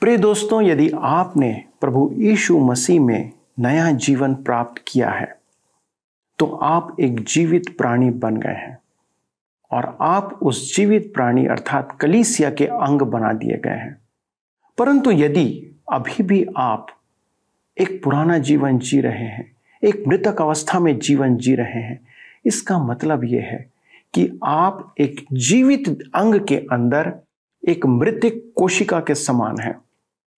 प्रिय दोस्तों यदि आपने प्रभु यीशु मसीह में नया जीवन प्राप्त किया है तो आप एक जीवित प्राणी बन गए हैं और आप उस जीवित प्राणी अर्थात कलीसिया के अंग बना दिए गए हैं परंतु यदि अभी भी आप एक पुराना जीवन जी रहे हैं एक मृतक अवस्था में जीवन जी रहे हैं इसका मतलब यह है कि आप एक जीवित अंग के अंदर एक मृतिक कोशिका के समान हैं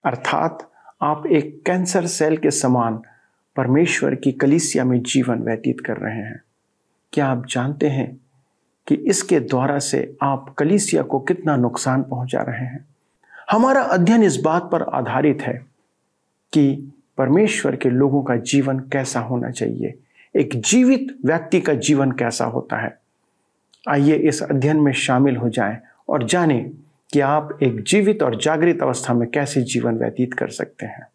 अर्थात आप एक कैंसर सेल के समान परमेश्वर की कलिसिया में जीवन व्यतीत कर रहे हैं क्या आप जानते हैं कि इसके द्वारा से आप कलिसिया को कितना नुकसान पहुंचा रहे हैं हमारा अध्ययन इस बात पर आधारित है कि परमेश्वर के लोगों का जीवन कैसा होना चाहिए एक जीवित व्यक्ति का जीवन कैसा होता है आइए इस अध्ययन में शामिल हो जाएं और जानें कि आप एक जीवित और जागृत अवस्था में कैसे जीवन व्यतीत कर सकते हैं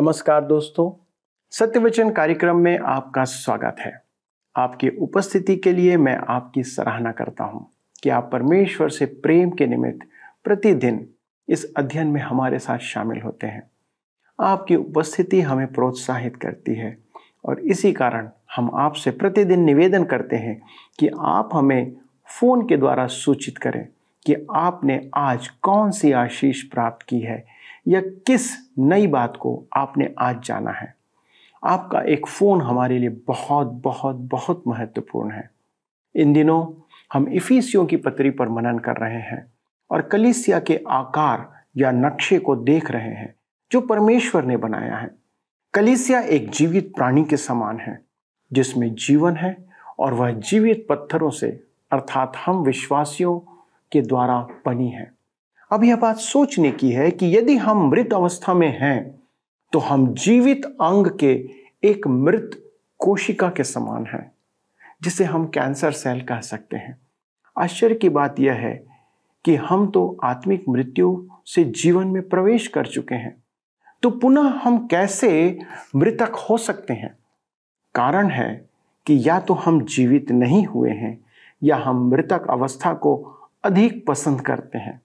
नमस्कार दोस्तों सत्यवचन कार्यक्रम में आपका स्वागत है आपकी उपस्थिति के लिए मैं आपकी सराहना करता हूं कि आप परमेश्वर से प्रेम के निमित्त प्रतिदिन इस अध्ययन में हमारे साथ शामिल होते हैं आपकी उपस्थिति हमें प्रोत्साहित करती है और इसी कारण हम आपसे प्रतिदिन निवेदन करते हैं कि आप हमें फ़ोन के द्वारा सूचित करें कि आपने आज कौन सी आशीष प्राप्त की है या किस नई बात को आपने आज जाना है आपका एक फ़ोन हमारे लिए बहुत बहुत बहुत महत्वपूर्ण है इन दिनों हम इफिसियों की पत्री पर मनन कर रहे हैं और कलिसिया के आकार या नक्शे को देख रहे हैं जो परमेश्वर ने बनाया है कलिसिया एक जीवित प्राणी के समान है जिसमें जीवन है और वह जीवित पत्थरों से अर्थात हम विश्वासियों के द्वारा बनी है अब यह बात सोचने की है कि यदि हम मृत अवस्था में हैं तो हम जीवित अंग के एक मृत कोशिका के समान हैं जिसे हम कैंसर सेल कह सकते हैं आश्चर्य की बात यह है कि हम तो आत्मिक मृत्यु से जीवन में प्रवेश कर चुके हैं तो पुनः हम कैसे मृतक हो सकते हैं कारण है कि या तो हम जीवित नहीं हुए हैं या हम मृतक अवस्था को अधिक पसंद करते हैं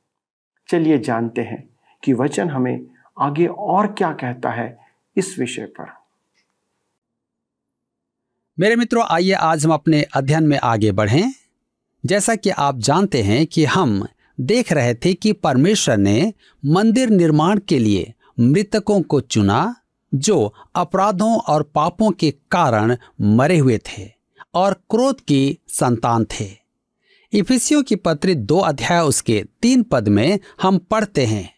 चलिए जानते हैं कि वचन हमें आगे और क्या कहता है इस विषय पर मेरे मित्रों आइए आज हम अपने अध्ययन में आगे बढ़ें जैसा कि आप जानते हैं कि हम देख रहे थे कि परमेश्वर ने मंदिर निर्माण के लिए मृतकों को चुना जो अपराधों और पापों के कारण मरे हुए थे और क्रोध की संतान थे इफिसियों की पत्री दो अध्याय उसके तीन पद में हम पढ़ते हैं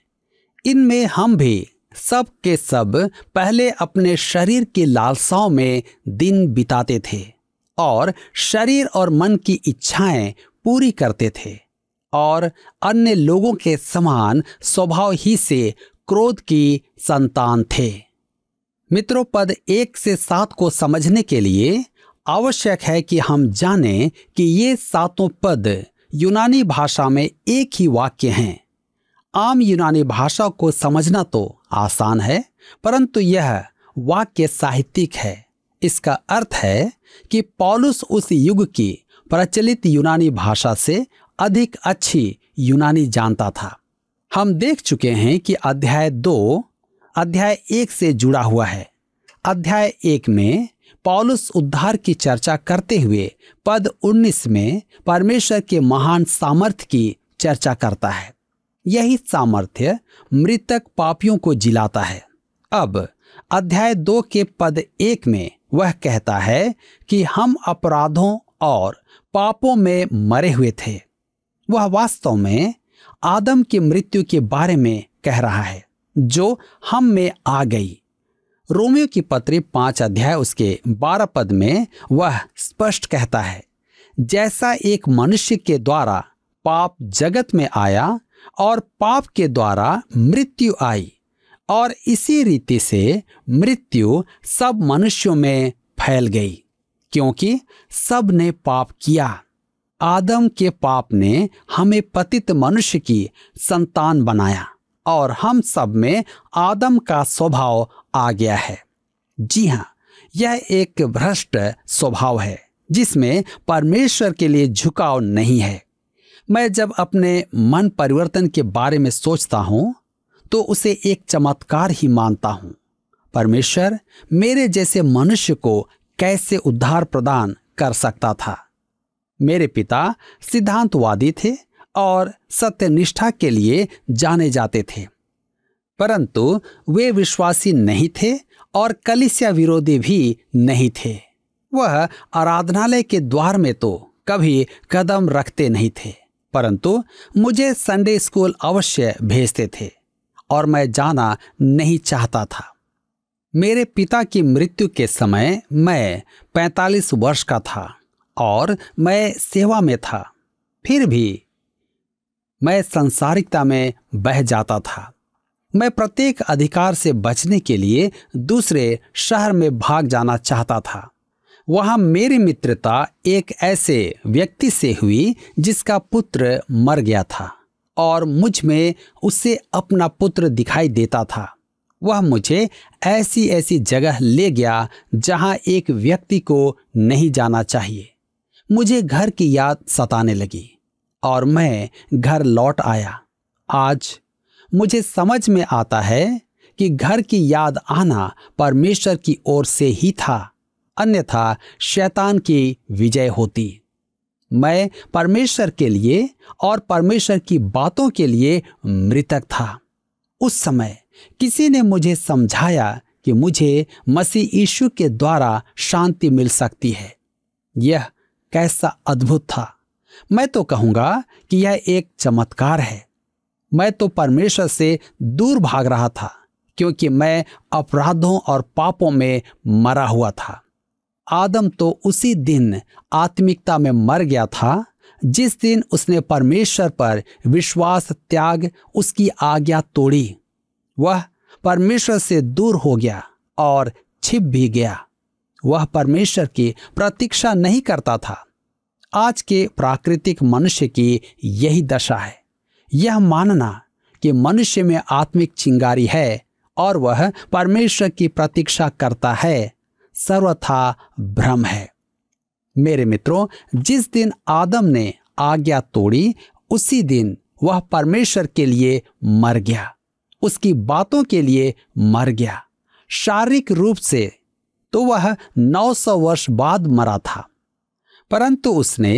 इनमें हम भी सब के सब पहले अपने शरीर की लालसाओं में दिन बिताते थे और शरीर और मन की इच्छाएं पूरी करते थे और अन्य लोगों के समान स्वभाव ही से क्रोध की संतान थे मित्रों पद एक से सात को समझने के लिए आवश्यक है कि हम जानें कि ये सातों पद यूनानी भाषा में एक ही वाक्य हैं आम यूनानी भाषा को समझना तो आसान है परंतु यह वाक्य साहित्यिक है इसका अर्थ है कि पॉलुस उस युग की प्रचलित यूनानी भाषा से अधिक अच्छी यूनानी जानता था हम देख चुके हैं कि अध्याय दो अध्याय एक से जुड़ा हुआ है अध्याय एक में पॉलुस उद्धार की चर्चा करते हुए पद 19 में परमेश्वर के महान सामर्थ्य की चर्चा करता है यही सामर्थ्य मृतक पापियों को जिलाता है अब अध्याय दो के पद एक में वह कहता है कि हम अपराधों और पापों में मरे हुए थे वह वास्तव में आदम की मृत्यु के बारे में कह रहा है जो हम में आ गई रोमियो की पत्री पांच अध्याय उसके बारह पद में वह स्पष्ट कहता है जैसा एक मनुष्य के द्वारा पाप जगत में आया और पाप के द्वारा मृत्यु आई और इसी रीति से मृत्यु सब मनुष्यों में फैल गई क्योंकि सब ने पाप किया आदम के पाप ने हमें पतित मनुष्य की संतान बनाया और हम सब में आदम का स्वभाव आ गया है जी हाँ यह एक भ्रष्ट स्वभाव है जिसमें परमेश्वर के लिए झुकाव नहीं है मैं जब अपने मन परिवर्तन के बारे में सोचता हूं तो उसे एक चमत्कार ही मानता हूं परमेश्वर मेरे जैसे मनुष्य को कैसे उद्धार प्रदान कर सकता था मेरे पिता सिद्धांतवादी थे और सत्यनिष्ठा के लिए जाने जाते थे परंतु वे विश्वासी नहीं थे और कलिसिया विरोधी भी नहीं थे वह आराधनालय के द्वार में तो कभी कदम रखते नहीं थे परंतु मुझे संडे स्कूल अवश्य भेजते थे और मैं जाना नहीं चाहता था मेरे पिता की मृत्यु के समय मैं 45 वर्ष का था और मैं सेवा में था फिर भी मैं संसारिकता में बह जाता था मैं प्रत्येक अधिकार से बचने के लिए दूसरे शहर में भाग जाना चाहता था वहां मेरी मित्रता एक ऐसे व्यक्ति से हुई जिसका पुत्र मर गया था और मुझ में उससे अपना पुत्र दिखाई देता था वह मुझे ऐसी ऐसी जगह ले गया जहां एक व्यक्ति को नहीं जाना चाहिए मुझे घर की याद सताने लगी और मैं घर लौट आया आज मुझे समझ में आता है कि घर की याद आना परमेश्वर की ओर से ही था अन्यथा शैतान की विजय होती मैं परमेश्वर के लिए और परमेश्वर की बातों के लिए मृतक था उस समय किसी ने मुझे समझाया कि मुझे मसीह यीशु के द्वारा शांति मिल सकती है यह कैसा अद्भुत था मैं तो कहूंगा कि यह एक चमत्कार है मैं तो परमेश्वर से दूर भाग रहा था क्योंकि मैं अपराधों और पापों में मरा हुआ था आदम तो उसी दिन आत्मिकता में मर गया था जिस दिन उसने परमेश्वर पर विश्वास त्याग उसकी आज्ञा तोड़ी वह परमेश्वर से दूर हो गया और छिप भी गया वह परमेश्वर की प्रतीक्षा नहीं करता था आज के प्राकृतिक मनुष्य की यही दशा है यह मानना कि मनुष्य में आत्मिक चिंगारी है और वह परमेश्वर की प्रतीक्षा करता है सर्वथा भ्रम है मेरे मित्रों जिस दिन आदम ने आज्ञा तोड़ी उसी दिन वह परमेश्वर के लिए मर गया उसकी बातों के लिए मर गया शारीरिक रूप से तो वह 900 वर्ष बाद मरा था परंतु उसने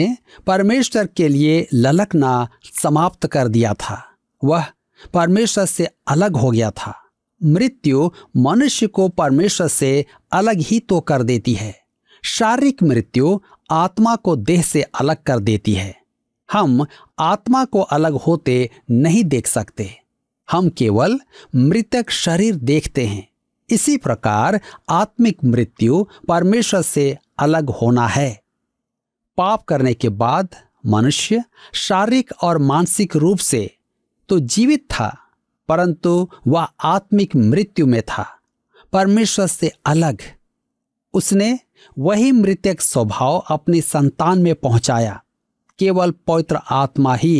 परमेश्वर के लिए ललकना समाप्त कर दिया था वह परमेश्वर से अलग हो गया था मृत्यु मनुष्य को परमेश्वर से अलग ही तो कर देती है शारीरिक मृत्यु आत्मा को देह से अलग कर देती है हम आत्मा को अलग होते नहीं देख सकते हम केवल मृतक शरीर देखते हैं इसी प्रकार आत्मिक मृत्यु परमेश्वर से अलग होना है पाप करने के बाद मनुष्य शारीरिक और मानसिक रूप से तो जीवित था परंतु वह आत्मिक मृत्यु में था परमेश्वर से अलग उसने वही मृतक स्वभाव अपनी संतान में पहुंचाया केवल पवित्र आत्मा ही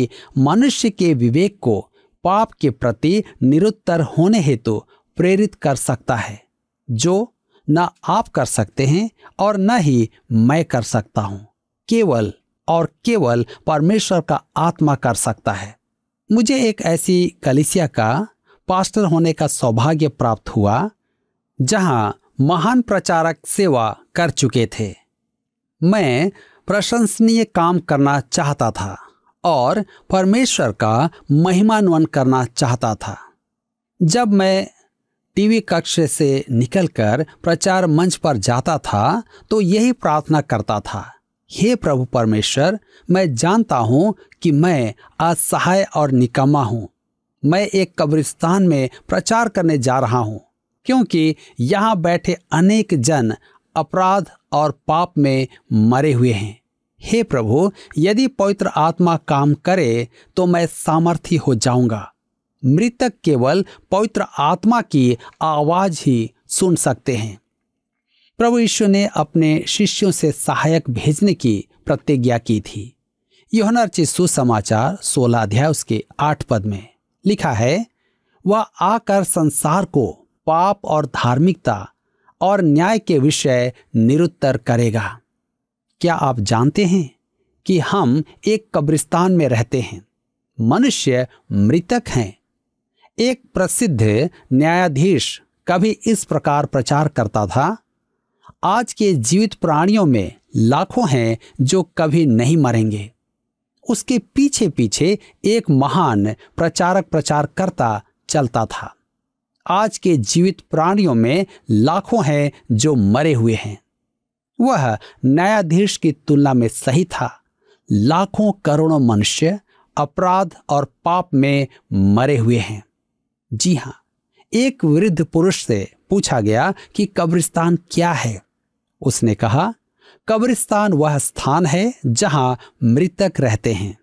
मनुष्य के विवेक को पाप के प्रति निरुत्तर होने हेतु तो प्रेरित कर सकता है जो न आप कर सकते हैं और न ही मैं कर सकता हूं केवल और केवल परमेश्वर का आत्मा कर सकता है मुझे एक ऐसी कलिसिया का पास्टर होने का सौभाग्य प्राप्त हुआ जहां महान प्रचारक सेवा कर चुके थे मैं प्रशंसनीय काम करना चाहता था और परमेश्वर का महिमान्वन करना चाहता था जब मैं टीवी कक्ष से निकलकर प्रचार मंच पर जाता था तो यही प्रार्थना करता था हे प्रभु परमेश्वर मैं जानता हूँ कि मैं असहाय और निकम्मा हूँ मैं एक कब्रिस्तान में प्रचार करने जा रहा हूँ क्योंकि यहाँ बैठे अनेक जन अपराध और पाप में मरे हुए हैं हे प्रभु यदि पवित्र आत्मा काम करे तो मैं सामर्थी हो जाऊंगा मृतक केवल पवित्र आत्मा की आवाज ही सुन सकते हैं प्रभु यीशु ने अपने शिष्यों से सहायक भेजने की प्रतिज्ञा की थी योहना रचित सुसमाचार सोलह अध्याय उसके आठ पद में लिखा है वह आकर संसार को पाप और धार्मिकता और न्याय के विषय निरुत्तर करेगा क्या आप जानते हैं कि हम एक कब्रिस्तान में रहते हैं मनुष्य मृतक हैं एक प्रसिद्ध न्यायाधीश कभी इस प्रकार प्रचार करता था आज के जीवित प्राणियों में लाखों हैं जो कभी नहीं मरेंगे उसके पीछे पीछे एक महान प्रचारक प्रचार करता चलता था आज के जीवित प्राणियों में लाखों हैं जो मरे हुए हैं वह न्यायाधीश की तुलना में सही था लाखों करोड़ों मनुष्य अपराध और पाप में मरे हुए हैं जी हां एक वृद्ध पुरुष से पूछा गया कि कब्रिस्तान क्या है उसने कहा कब्रिस्तान वह स्थान है जहां मृतक रहते हैं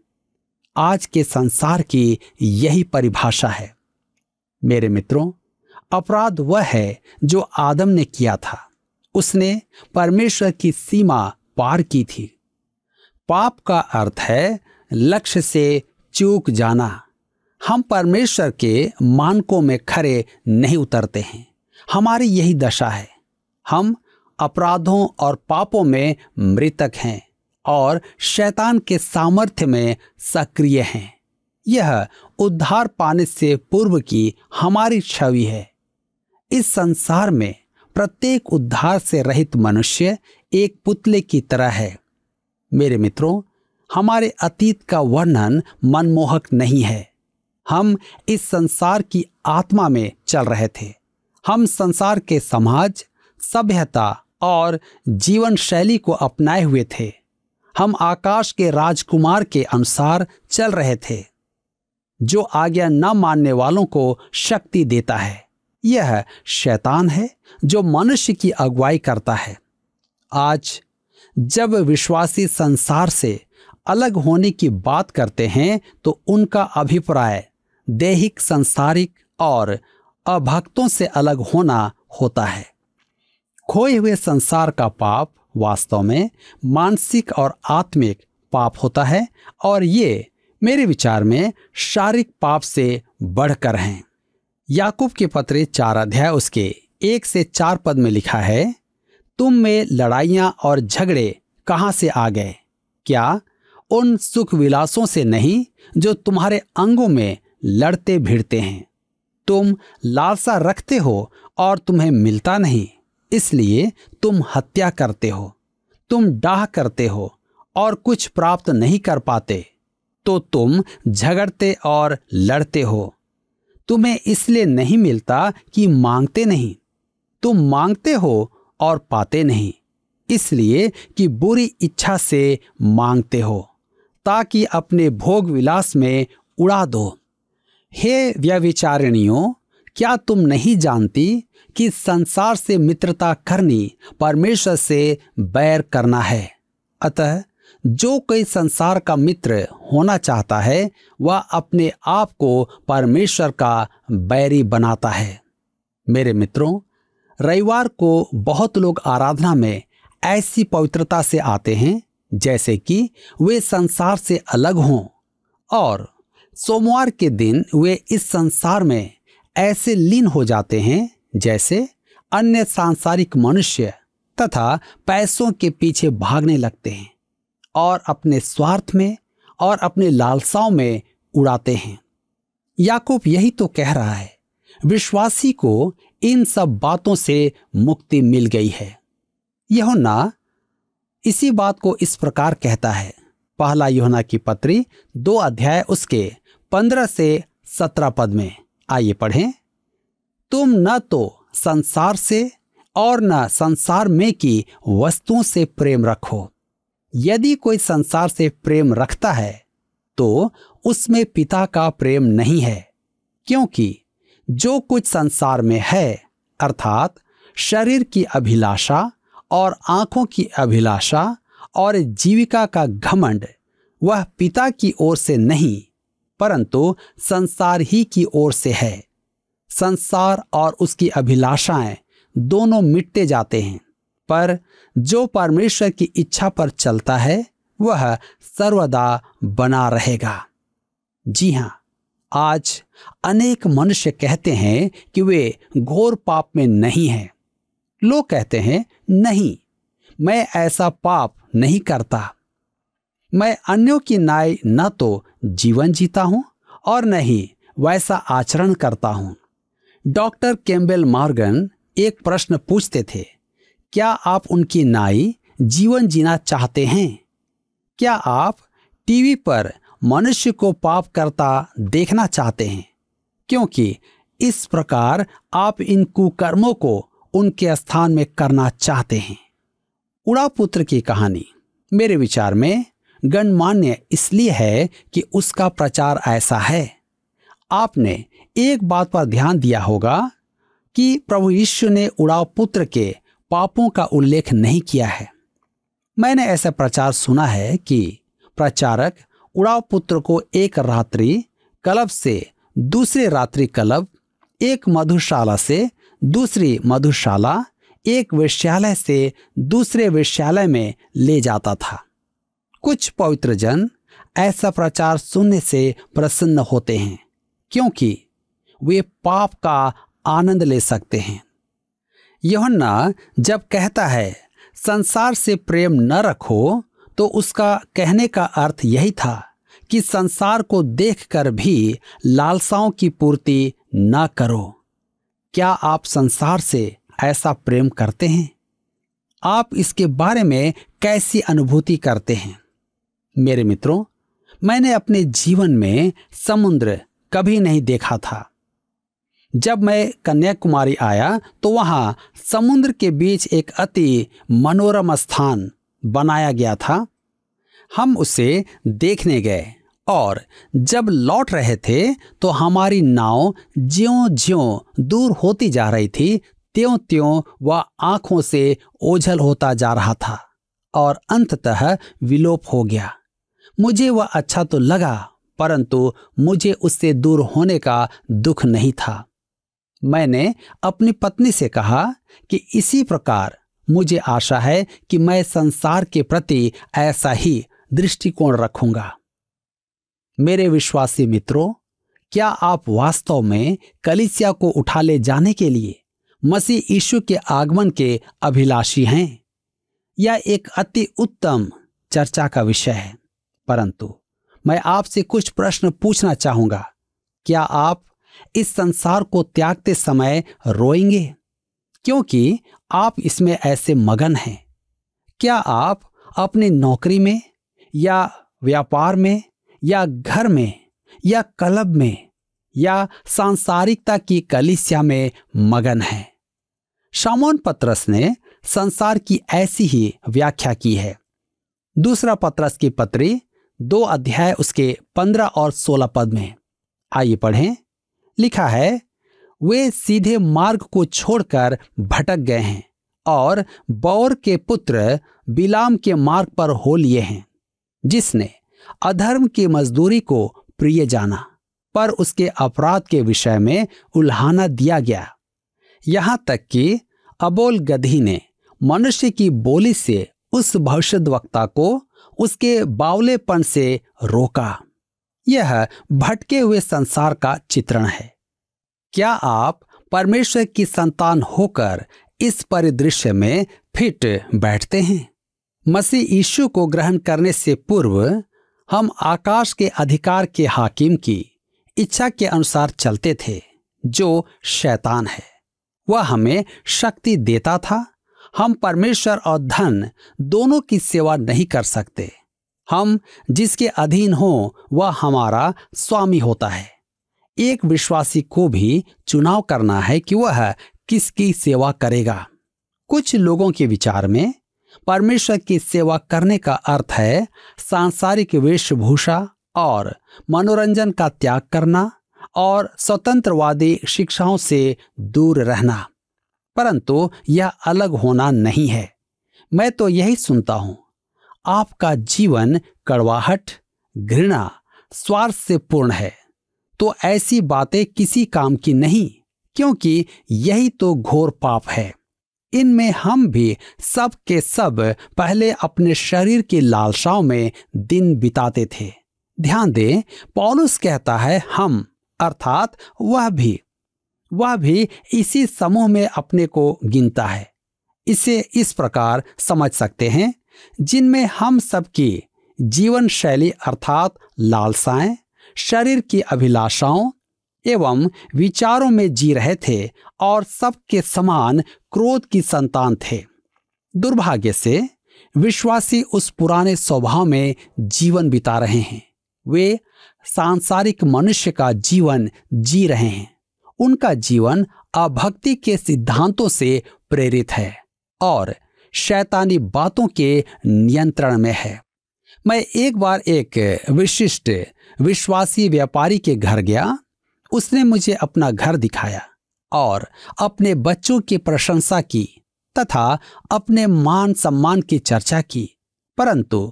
आज के संसार की यही परिभाषा है मेरे मित्रों अपराध वह है जो आदम ने किया था उसने परमेश्वर की सीमा पार की थी पाप का अर्थ है लक्ष्य से चूक जाना हम परमेश्वर के मानकों में खरे नहीं उतरते हैं हमारी यही दशा है हम अपराधों और पापों में मृतक हैं और शैतान के सामर्थ्य में सक्रिय हैं यह उद्धार पाने से पूर्व की हमारी छवि है इस संसार में प्रत्येक उद्धार से रहित मनुष्य एक पुतले की तरह है मेरे मित्रों हमारे अतीत का वर्णन मनमोहक नहीं है हम इस संसार की आत्मा में चल रहे थे हम संसार के समाज सभ्यता और जीवन शैली को अपनाए हुए थे हम आकाश के राजकुमार के अनुसार चल रहे थे जो आज्ञा न मानने वालों को शक्ति देता है यह शैतान है जो मनुष्य की अगुवाई करता है आज जब विश्वासी संसार से अलग होने की बात करते हैं तो उनका अभिप्राय दैहिक संसारिक और अभक्तों से अलग होना होता है खोए हुए संसार का पाप वास्तव में मानसिक और आत्मिक पाप होता है और ये मेरे विचार में शारीरिक पाप से बढ़कर हैं याकूब के पत्र चार अध्याय उसके एक से चार पद में लिखा है तुम में लड़ाइयाँ और झगड़े कहाँ से आ गए क्या उन सुख विलासों से नहीं जो तुम्हारे अंगों में लड़ते भिड़ते हैं तुम लालसा रखते हो और तुम्हें मिलता नहीं इसलिए तुम हत्या करते हो तुम डाह करते हो और कुछ प्राप्त नहीं कर पाते तो तुम झगड़ते और लड़ते हो तुम्हें इसलिए नहीं मिलता कि मांगते नहीं तुम मांगते हो और पाते नहीं इसलिए कि बुरी इच्छा से मांगते हो ताकि अपने भोग विलास में उड़ा दो हे व्यविचारिणियों क्या तुम नहीं जानती कि संसार से मित्रता करनी परमेश्वर से बैर करना है अतः जो कोई संसार का मित्र होना चाहता है वह अपने आप को परमेश्वर का बैरी बनाता है मेरे मित्रों रविवार को बहुत लोग आराधना में ऐसी पवित्रता से आते हैं जैसे कि वे संसार से अलग हों और सोमवार के दिन वे इस संसार में ऐसे लीन हो जाते हैं जैसे अन्य सांसारिक मनुष्य तथा पैसों के पीछे भागने लगते हैं और अपने स्वार्थ में और अपने लालसाओं में उड़ाते हैं याकूब यही तो कह रहा है विश्वासी को इन सब बातों से मुक्ति मिल गई है यहोना इसी बात को इस प्रकार कहता है पहला योना की पत्री दो अध्याय उसके पंद्रह से सत्रह पद में आइए पढ़ें तुम न तो संसार से और न संसार में की वस्तुओं से प्रेम रखो यदि कोई संसार से प्रेम रखता है तो उसमें पिता का प्रेम नहीं है क्योंकि जो कुछ संसार में है अर्थात शरीर की अभिलाषा और आंखों की अभिलाषा और जीविका का घमंड वह पिता की ओर से नहीं परंतु संसार ही की ओर से है संसार और उसकी अभिलाषाएं दोनों मिटते जाते हैं पर जो परमेश्वर की इच्छा पर चलता है वह सर्वदा बना रहेगा जी हां आज अनेक मनुष्य कहते हैं कि वे घोर पाप में नहीं हैं लोग कहते हैं नहीं मैं ऐसा पाप नहीं करता मैं अन्यों की नाई न तो जीवन जीता हूं और न ही वैसा आचरण करता हूं डॉक्टर कैम्बेल मार्गन एक प्रश्न पूछते थे क्या आप उनकी नाई जीवन जीना चाहते हैं क्या आप टीवी पर मनुष्य को पाप करता देखना चाहते हैं क्योंकि इस प्रकार आप इन कुकर्मों को उनके स्थान में करना चाहते हैं उड़ापुत्र की कहानी मेरे विचार में गणमान्य इसलिए है कि उसका प्रचार ऐसा है आपने एक बात पर ध्यान दिया होगा कि प्रभु यीशु ने उड़ाव पुत्र के पापों का उल्लेख नहीं किया है मैंने ऐसा प्रचार सुना है कि प्रचारक उड़ाव पुत्र को एक रात्रि कलब से दूसरे रात्रि क्लब एक मधुशाला से दूसरी मधुशाला एक विश्यालय से दूसरे विश्यालय में ले जाता था कुछ पवित्र जन ऐसा प्रचार सुनने से प्रसन्न होते हैं क्योंकि वे पाप का आनंद ले सकते हैं यहन्ना जब कहता है संसार से प्रेम न रखो तो उसका कहने का अर्थ यही था कि संसार को देखकर भी लालसाओं की पूर्ति न करो क्या आप संसार से ऐसा प्रेम करते हैं आप इसके बारे में कैसी अनुभूति करते हैं मेरे मित्रों मैंने अपने जीवन में समुद्र कभी नहीं देखा था जब मैं कन्याकुमारी आया तो वहाँ समुद्र के बीच एक अति मनोरम स्थान बनाया गया था हम उसे देखने गए और जब लौट रहे थे तो हमारी नाव ज्यो ज्यो दूर होती जा रही थी त्यों त्यों वह आंखों से ओझल होता जा रहा था और अंततः विलोप हो गया मुझे वह अच्छा तो लगा परंतु मुझे उससे दूर होने का दुख नहीं था मैंने अपनी पत्नी से कहा कि इसी प्रकार मुझे आशा है कि मैं संसार के प्रति ऐसा ही दृष्टिकोण रखूंगा मेरे विश्वासी मित्रों क्या आप वास्तव में कलिसिया को उठा ले जाने के लिए मसीह यीशु के आगमन के अभिलाषी हैं यह एक अति उत्तम चर्चा का विषय है परंतु मैं आपसे कुछ प्रश्न पूछना चाहूंगा क्या आप इस संसार को त्यागते समय रोएंगे क्योंकि आप इसमें ऐसे मगन हैं क्या आप अपनी नौकरी में या व्यापार में या घर में या क्लब में या सांसारिकता की कलिसिया में मगन हैं शामोन पत्रस ने संसार की ऐसी ही व्याख्या की है दूसरा पत्रस की पत्री दो अध्याय उसके पंद्रह और सोलह पद में आइए पढ़ें लिखा है वे सीधे मार्ग को छोड़कर भटक गए हैं और बौर के पुत्र बिलाम के मार्ग पर हो लिए हैं जिसने अधर्म की मजदूरी को प्रिय जाना पर उसके अपराध के विषय में उल्हाना दिया गया यहां तक कि अबोल गधी ने मनुष्य की बोली से उस भविष्य वक्ता को उसके बावलेपन से रोका यह भटके हुए संसार का चित्रण है क्या आप परमेश्वर की संतान होकर इस परिदृश्य में फिट बैठते हैं मसीह यीशु को ग्रहण करने से पूर्व हम आकाश के अधिकार के हाकिम की इच्छा के अनुसार चलते थे जो शैतान है वह हमें शक्ति देता था हम परमेश्वर और धन दोनों की सेवा नहीं कर सकते हम जिसके अधीन हो वह हमारा स्वामी होता है एक विश्वासी को भी चुनाव करना है कि वह किसकी सेवा करेगा कुछ लोगों के विचार में परमेश्वर की सेवा करने का अर्थ है सांसारिक वेशभूषा और मनोरंजन का त्याग करना और स्वतंत्रवादी शिक्षाओं से दूर रहना परंतु यह अलग होना नहीं है मैं तो यही सुनता हूं आपका जीवन कड़वाहट घृणा स्वार्थ से पूर्ण है तो ऐसी बातें किसी काम की नहीं क्योंकि यही तो घोर पाप है इनमें हम भी सब के सब पहले अपने शरीर की लालसाओं में दिन बिताते थे ध्यान दें पॉलुस कहता है हम अर्थात वह भी वह भी इसी समूह में अपने को गिनता है इसे इस प्रकार समझ सकते हैं जिनमें हम सबकी जीवन शैली अर्थात लालसाएं शरीर की अभिलाषाओं एवं विचारों में जी रहे थे और सबके समान क्रोध की संतान थे दुर्भाग्य से विश्वासी उस पुराने स्वभाव में जीवन बिता रहे हैं वे सांसारिक मनुष्य का जीवन जी रहे हैं उनका जीवन अभक्ति के सिद्धांतों से प्रेरित है और शैतानी बातों के नियंत्रण में है मैं एक बार एक विशिष्ट विश्वासी व्यापारी के घर गया उसने मुझे अपना घर दिखाया और अपने बच्चों की प्रशंसा की तथा अपने मान सम्मान की चर्चा की परंतु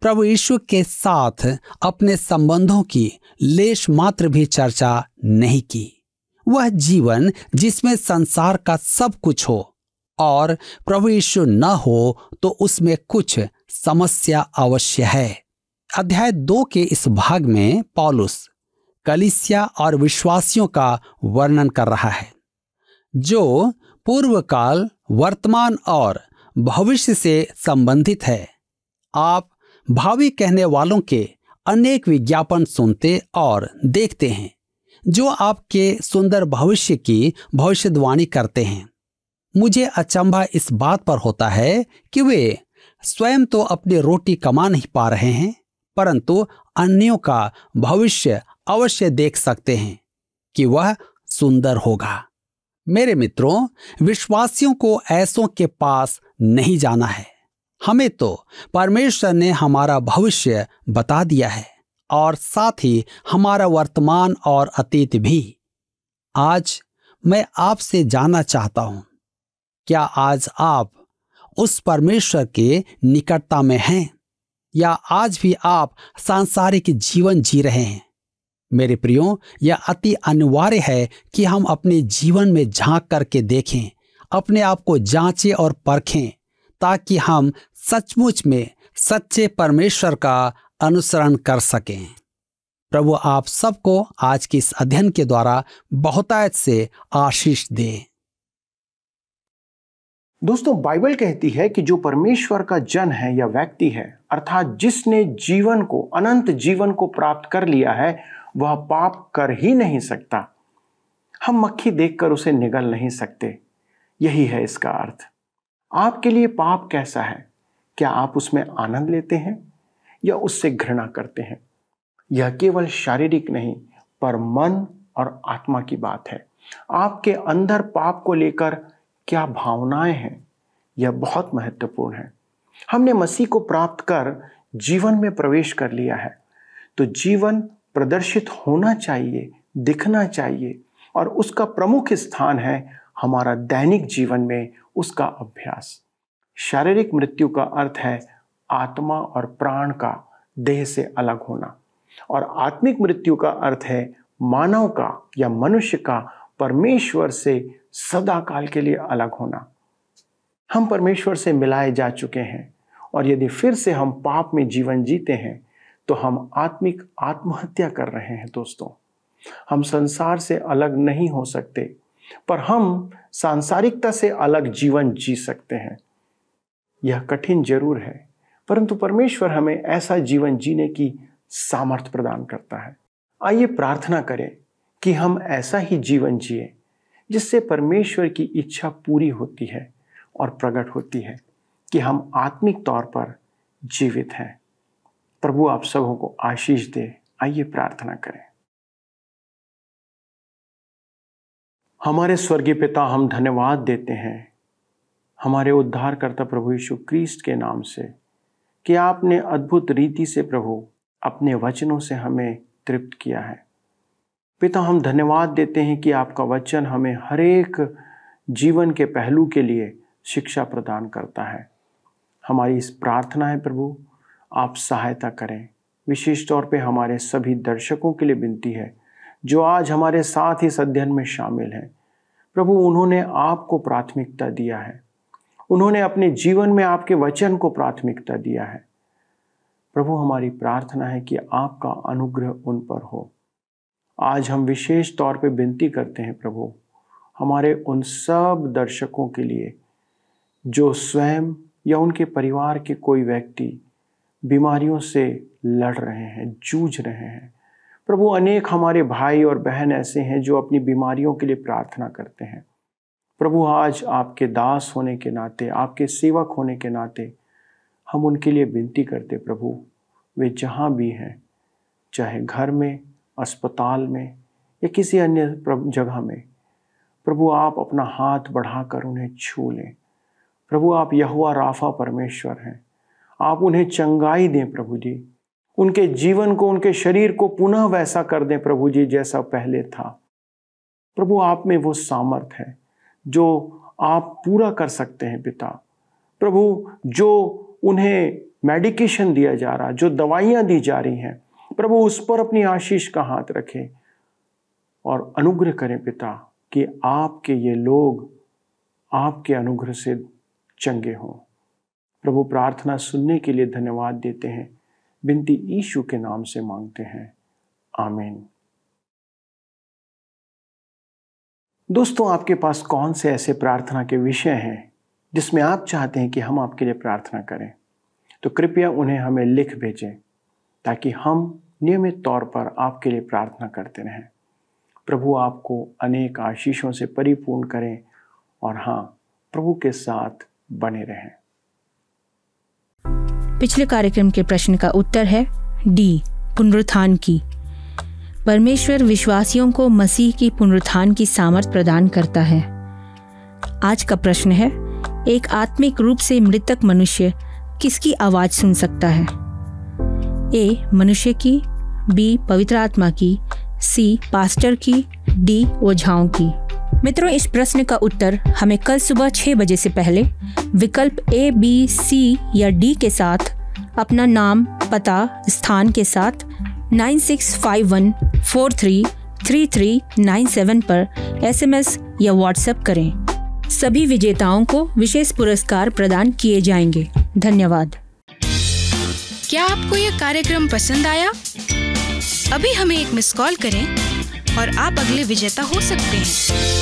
प्रभु यीशु के साथ अपने संबंधों की लेश मात्र भी चर्चा नहीं की वह जीवन जिसमें संसार का सब कुछ हो और प्रभु यीशु न हो तो उसमें कुछ समस्या अवश्य है अध्याय दो के इस भाग में पॉलुस कलिसिया और विश्वासियों का वर्णन कर रहा है जो पूर्व काल वर्तमान और भविष्य से संबंधित है आप भावी कहने वालों के अनेक विज्ञापन सुनते और देखते हैं जो आपके सुंदर भविष्य की भविष्यवाणी करते हैं मुझे अचंभा इस बात पर होता है कि वे स्वयं तो अपनी रोटी कमा नहीं पा रहे हैं परंतु अन्यों का भविष्य अवश्य देख सकते हैं कि वह सुंदर होगा मेरे मित्रों विश्वासियों को ऐसों के पास नहीं जाना है हमें तो परमेश्वर ने हमारा भविष्य बता दिया है और साथ ही हमारा वर्तमान और अतीत भी आज मैं आपसे जानना चाहता हूं क्या आज आप उस परमेश्वर के निकटता में हैं या आज भी आप सांसारिक जीवन जी रहे हैं मेरे प्रियो यह अति अनिवार्य है कि हम अपने जीवन में झांक करके देखें अपने आप को जांचे और परखें ताकि हम सचमुच में सच्चे परमेश्वर का अनुसरण कर सकें प्रभु आप सबको आज के इस अध्ययन के द्वारा बहुतायत से आशीष दे दोस्तों बाइबल कहती है कि जो परमेश्वर का जन है या व्यक्ति है अर्थात जिसने जीवन को अनंत जीवन को प्राप्त कर लिया है वह पाप कर ही नहीं सकता हम मक्खी देखकर उसे निगल नहीं सकते यही है इसका अर्थ आपके लिए पाप कैसा है क्या आप उसमें आनंद लेते हैं या उससे घृणा करते हैं यह केवल शारीरिक नहीं पर मन और आत्मा की बात है आपके अंदर पाप को लेकर क्या भावनाएं हैं यह बहुत महत्वपूर्ण है हमने मसीह को प्राप्त कर जीवन में प्रवेश कर लिया है तो जीवन प्रदर्शित होना चाहिए दिखना चाहिए और उसका प्रमुख स्थान है हमारा दैनिक जीवन में उसका अभ्यास शारीरिक मृत्यु का अर्थ है आत्मा और प्राण का देह से अलग होना और आत्मिक मृत्यु का अर्थ है मानव का या मनुष्य का परमेश्वर से सदा काल के लिए अलग होना हम परमेश्वर से मिलाए जा चुके हैं और यदि फिर से हम पाप में जीवन जीते हैं तो हम आत्मिक आत्महत्या कर रहे हैं दोस्तों हम संसार से अलग नहीं हो सकते पर हम सांसारिकता से अलग जीवन जी सकते हैं यह कठिन जरूर है परंतु परमेश्वर हमें ऐसा जीवन जीने की सामर्थ्य प्रदान करता है आइए प्रार्थना करें कि हम ऐसा ही जीवन जिए जिससे परमेश्वर की इच्छा पूरी होती है और प्रकट होती है कि हम आत्मिक तौर पर जीवित हैं प्रभु आप सबों को आशीष दे आइए प्रार्थना करें हमारे स्वर्गीय पिता हम धन्यवाद देते हैं हमारे उद्धारकर्ता प्रभु यीशु क्रीस्ट के नाम से कि आपने अद्भुत रीति से प्रभु अपने वचनों से हमें तृप्त किया है पिता हम धन्यवाद देते हैं कि आपका वचन हमें हरेक जीवन के पहलू के लिए शिक्षा प्रदान करता है हमारी इस प्रार्थना है प्रभु आप सहायता करें विशेष तौर पे हमारे सभी दर्शकों के लिए विनती है जो आज हमारे साथ इस अध्ययन में शामिल हैं प्रभु उन्होंने आपको प्राथमिकता दिया है उन्होंने अपने जीवन में आपके वचन को प्राथमिकता दिया है प्रभु हमारी प्रार्थना है कि आपका अनुग्रह उन पर हो आज हम विशेष तौर पर विनती करते हैं प्रभु हमारे उन सब दर्शकों के लिए जो स्वयं या उनके परिवार के कोई व्यक्ति बीमारियों से लड़ रहे हैं जूझ रहे हैं प्रभु अनेक हमारे भाई और बहन ऐसे हैं जो अपनी बीमारियों के लिए प्रार्थना करते हैं प्रभु आज आपके दास होने के नाते आपके सेवक होने के नाते हम उनके लिए विनती करते प्रभु वे जहाँ भी हैं चाहे घर में अस्पताल में या किसी अन्य जगह में प्रभु आप अपना हाथ बढ़ाकर उन्हें छू लें प्रभु आप यहुआ राफा परमेश्वर हैं आप उन्हें चंगाई दें प्रभु जी उनके जीवन को उनके शरीर को पुनः वैसा कर दें प्रभु जी जैसा पहले था प्रभु आप में वो सामर्थ है जो आप पूरा कर सकते हैं पिता प्रभु जो उन्हें मेडिकेशन दिया जा रहा जो दवाइयां दी जा रही हैं प्रभु उस पर अपनी आशीष का हाथ रखें और अनुग्रह करें पिता कि आपके ये लोग आपके अनुग्रह से चंगे हों प्रभु प्रार्थना सुनने के लिए धन्यवाद देते हैं बिनती ईशु के नाम से मांगते हैं आमीन दोस्तों आपके पास कौन से ऐसे प्रार्थना के विषय हैं जिसमें आप चाहते हैं कि हम आपके लिए प्रार्थना करें तो कृपया उन्हें हमें लिख भेजें ताकि हम नियमित तौर पर आपके लिए प्रार्थना करते रहें प्रभु आपको अनेक आशीषों से परिपूर्ण करें और हाँ प्रभु के साथ बने रहें पिछले कार्यक्रम के प्रश्न का उत्तर है डी पुनरुत्थान की परमेश्वर विश्वासियों को मसीह की पुनरुत्थान की सामर्थ प्रदान करता है आज का प्रश्न है एक आत्मिक रूप से मृतक मनुष्य किसकी आवाज़ सुन सकता है ए मनुष्य की बी पवित्र आत्मा की सी पास्टर की डी ओझाओं की मित्रों इस प्रश्न का उत्तर हमें कल सुबह छह बजे से पहले विकल्प ए बी सी या डी के साथ अपना नाम पता स्थान के साथ nine six five one four three three three nine seven पर एसएमएस या व्हाट्सएप करें सभी विजेताओं को विशेष पुरस्कार प्रदान किए जाएंगे धन्यवाद क्या आपको यह कार्यक्रम पसंद आया अभी हमें एक मिस कॉल करें और आप अगले विजेता हो सकते हैं